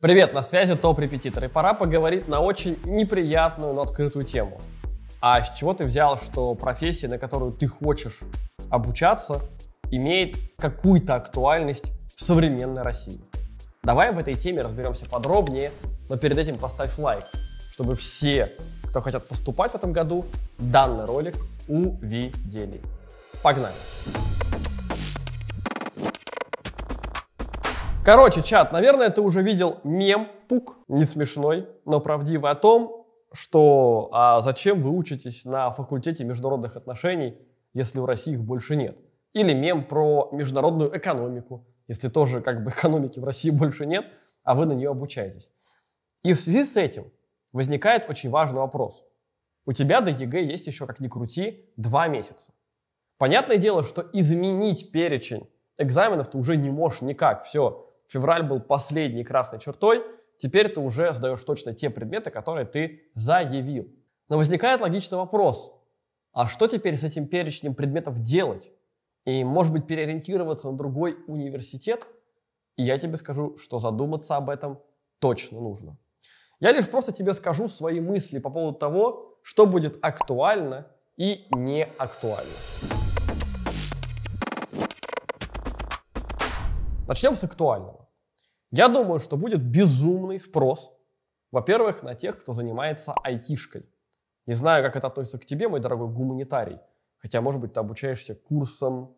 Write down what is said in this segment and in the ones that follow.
Привет, на связи Топ Репетитор, и пора поговорить на очень неприятную, но открытую тему. А с чего ты взял, что профессия, на которую ты хочешь обучаться, имеет какую-то актуальность в современной России? Давай в этой теме разберемся подробнее, но перед этим поставь лайк, чтобы все, кто хотят поступать в этом году, данный ролик увидели. Погнали! Короче, чат, наверное, ты уже видел мем пук, не смешной, но правдивый о том, что а зачем вы учитесь на факультете международных отношений, если у России их больше нет. Или мем про международную экономику, если тоже как бы экономики в России больше нет, а вы на нее обучаетесь. И в связи с этим возникает очень важный вопрос. У тебя до ЕГЭ есть еще, как ни крути, два месяца. Понятное дело, что изменить перечень экзаменов ты уже не можешь никак. Все, февраль был последней красной чертой, теперь ты уже сдаешь точно те предметы, которые ты заявил. Но возникает логичный вопрос, а что теперь с этим перечнем предметов делать? И, может быть, переориентироваться на другой университет? И я тебе скажу, что задуматься об этом точно нужно. Я лишь просто тебе скажу свои мысли по поводу того, что будет актуально и не актуально. Начнем с актуального. Я думаю, что будет безумный спрос, во-первых, на тех, кто занимается айтишкой. Не знаю, как это относится к тебе, мой дорогой гуманитарий, хотя, может быть, ты обучаешься курсом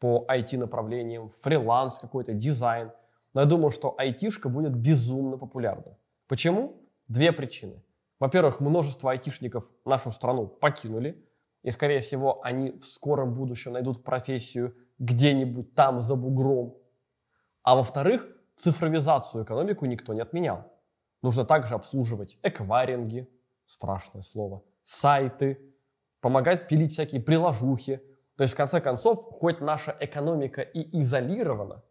по IT-направлениям, фриланс какой-то, дизайн. Но я думаю, что айтишка будет безумно популярна. Почему? Две причины. Во-первых, множество айтишников нашу страну покинули, и, скорее всего, они в скором будущем найдут профессию где-нибудь там за бугром, а во-вторых, цифровизацию экономику никто не отменял. Нужно также обслуживать эквайринги, страшное слово, сайты, помогать пилить всякие приложухи. То есть, в конце концов, хоть наша экономика и изолирована,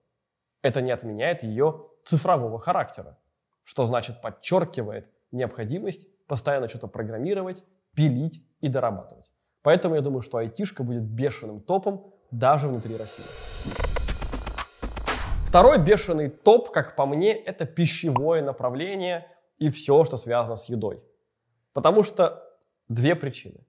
это не отменяет ее цифрового характера, что значит подчеркивает необходимость постоянно что-то программировать, пилить и дорабатывать. Поэтому я думаю, что айтишка будет бешеным топом даже внутри России. Второй бешеный топ, как по мне, это пищевое направление и все, что связано с едой. Потому что две причины.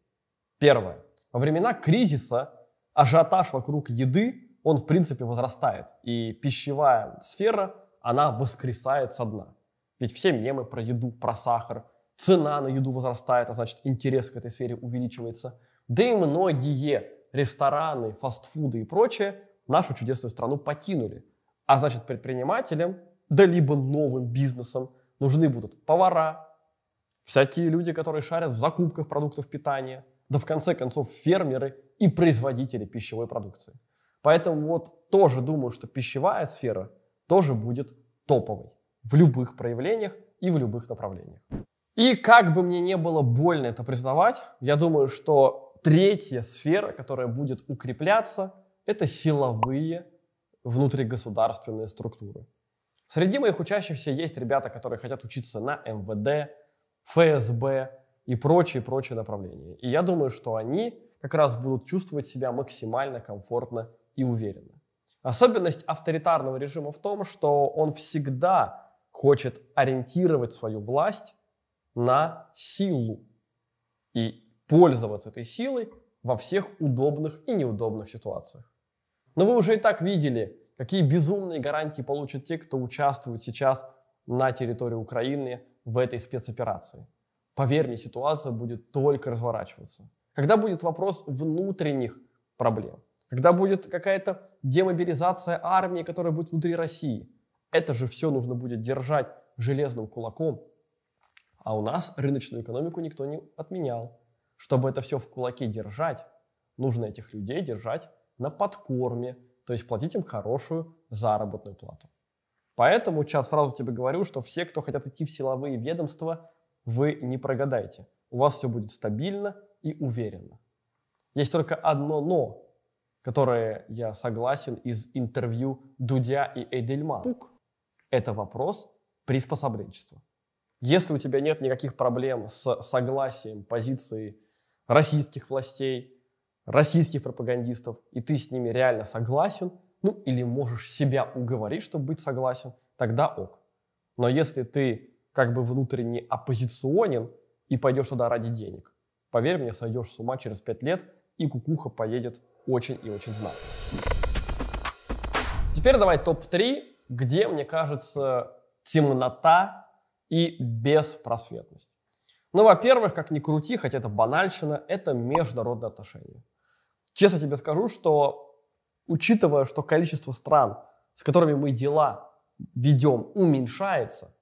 Первое. Во времена кризиса ажиотаж вокруг еды, он в принципе возрастает. И пищевая сфера, она воскресает со дна. Ведь все мемы про еду, про сахар, цена на еду возрастает, а значит интерес к этой сфере увеличивается. Да и многие рестораны, фастфуды и прочее нашу чудесную страну потянули. А значит, предпринимателям, да либо новым бизнесом нужны будут повара, всякие люди, которые шарят в закупках продуктов питания, да в конце концов фермеры и производители пищевой продукции. Поэтому вот тоже думаю, что пищевая сфера тоже будет топовой в любых проявлениях и в любых направлениях. И как бы мне не было больно это признавать, я думаю, что третья сфера, которая будет укрепляться, это силовые внутригосударственные структуры. Среди моих учащихся есть ребята, которые хотят учиться на МВД, ФСБ и прочие-прочие направления. И я думаю, что они как раз будут чувствовать себя максимально комфортно и уверенно. Особенность авторитарного режима в том, что он всегда хочет ориентировать свою власть на силу и пользоваться этой силой во всех удобных и неудобных ситуациях. Но вы уже и так видели, какие безумные гарантии получат те, кто участвует сейчас на территории Украины в этой спецоперации. Поверь мне, ситуация будет только разворачиваться. Когда будет вопрос внутренних проблем, когда будет какая-то демобилизация армии, которая будет внутри России, это же все нужно будет держать железным кулаком. А у нас рыночную экономику никто не отменял. Чтобы это все в кулаке держать, нужно этих людей держать на подкорме, то есть платить им хорошую заработную плату. Поэтому сейчас сразу тебе говорю, что все, кто хотят идти в силовые ведомства, вы не прогадаете. У вас все будет стабильно и уверенно. Есть только одно «но», которое я согласен из интервью Дудя и Эйдельмана. Пук. Это вопрос приспособленчества. Если у тебя нет никаких проблем с согласием позиции российских властей, российских пропагандистов, и ты с ними реально согласен, ну или можешь себя уговорить, чтобы быть согласен, тогда ок. Но если ты как бы внутренне оппозиционен и пойдешь туда ради денег, поверь мне, сойдешь с ума через пять лет, и кукуха поедет очень и очень знатно. Теперь давай топ-3, где, мне кажется, темнота и беспросветность. Ну, во-первых, как ни крути, хотя это банальщина, это международные отношения. Честно тебе скажу, что учитывая, что количество стран, с которыми мы дела ведем, уменьшается,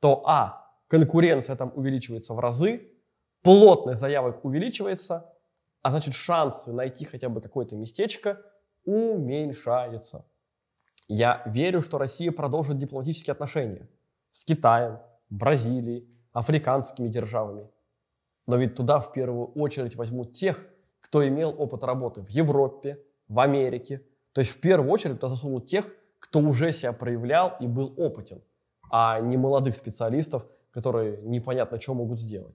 то а, конкуренция там увеличивается в разы, плотность заявок увеличивается, а значит шансы найти хотя бы какое-то местечко уменьшается. Я верю, что Россия продолжит дипломатические отношения с Китаем, Бразилией, африканскими державами. Но ведь туда в первую очередь возьмут тех, кто имел опыт работы в Европе, в Америке. То есть в первую очередь туда засунул тех, кто уже себя проявлял и был опытен, а не молодых специалистов, которые непонятно что могут сделать.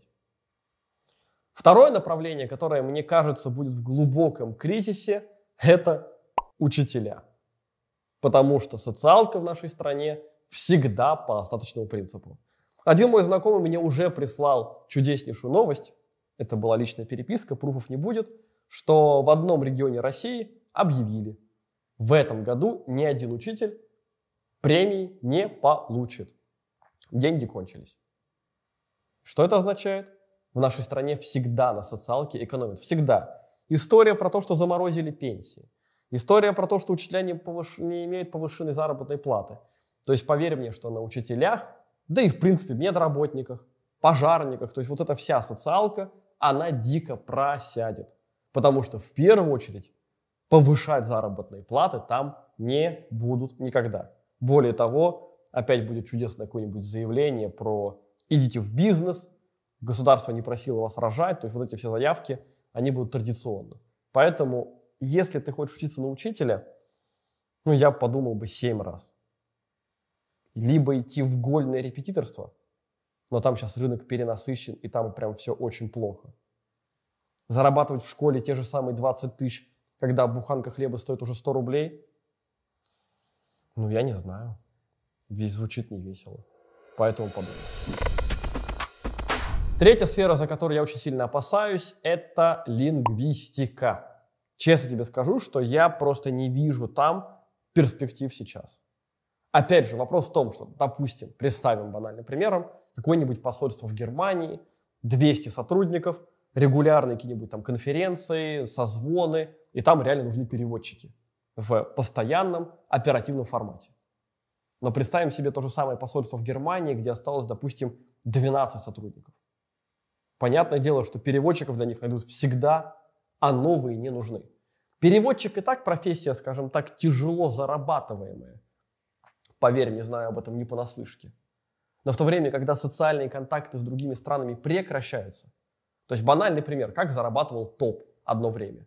Второе направление, которое, мне кажется, будет в глубоком кризисе, это учителя. Потому что социалка в нашей стране всегда по остаточному принципу. Один мой знакомый мне уже прислал чудеснейшую новость, это была личная переписка, пруфов не будет, что в одном регионе России объявили, в этом году ни один учитель премии не получит. Деньги кончились. Что это означает? В нашей стране всегда на социалке экономят. Всегда. История про то, что заморозили пенсии. История про то, что учителя не, повыш... не имеют повышенной заработной платы. То есть поверь мне, что на учителях, да и в принципе медработниках, пожарниках, то есть вот эта вся социалка – она дико просядет. Потому что в первую очередь повышать заработные платы там не будут никогда. Более того, опять будет чудесное какое-нибудь заявление про «идите в бизнес», государство не просило вас рожать, то есть вот эти все заявки, они будут традиционно. Поэтому, если ты хочешь учиться на учителя, ну, я подумал бы семь раз. Либо идти в гольное репетиторство – но там сейчас рынок перенасыщен, и там прям все очень плохо. Зарабатывать в школе те же самые 20 тысяч, когда буханка хлеба стоит уже 100 рублей, ну, я не знаю. Весь звучит не весело. Поэтому подумай. Третья сфера, за которую я очень сильно опасаюсь, это лингвистика. Честно тебе скажу, что я просто не вижу там перспектив сейчас. Опять же, вопрос в том, что, допустим, представим банальным примером, какое-нибудь посольство в Германии, 200 сотрудников, регулярные какие-нибудь там конференции, созвоны, и там реально нужны переводчики в постоянном оперативном формате. Но представим себе то же самое посольство в Германии, где осталось, допустим, 12 сотрудников. Понятное дело, что переводчиков для них найдут всегда, а новые не нужны. Переводчик и так профессия, скажем так, тяжело зарабатываемая. Поверь не знаю об этом не понаслышке. Но в то время, когда социальные контакты с другими странами прекращаются, то есть банальный пример, как зарабатывал топ одно время.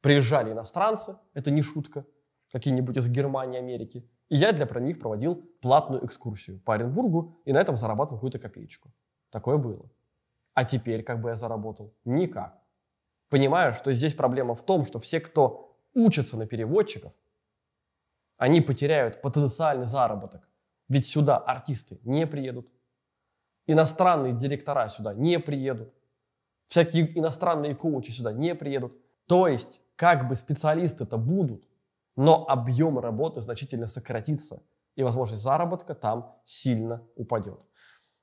Приезжали иностранцы, это не шутка, какие-нибудь из Германии, Америки, и я для про них проводил платную экскурсию по Оренбургу и на этом зарабатывал какую-то копеечку. Такое было. А теперь как бы я заработал? Никак. Понимаю, что здесь проблема в том, что все, кто учится на переводчиков, они потеряют потенциальный заработок. Ведь сюда артисты не приедут. Иностранные директора сюда не приедут. Всякие иностранные коучи сюда не приедут. То есть, как бы специалисты это будут, но объем работы значительно сократится, и возможность заработка там сильно упадет.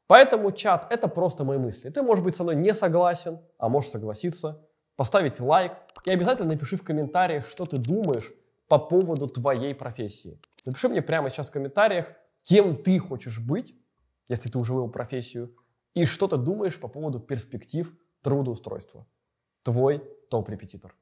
Поэтому чат – это просто мои мысли. Ты, может быть, со мной не согласен, а можешь согласиться, поставить лайк и обязательно напиши в комментариях, что ты думаешь по поводу твоей профессии. Напиши мне прямо сейчас в комментариях, кем ты хочешь быть, если ты уже выбрал профессию, и что ты думаешь по поводу перспектив трудоустройства. Твой топ-репетитор.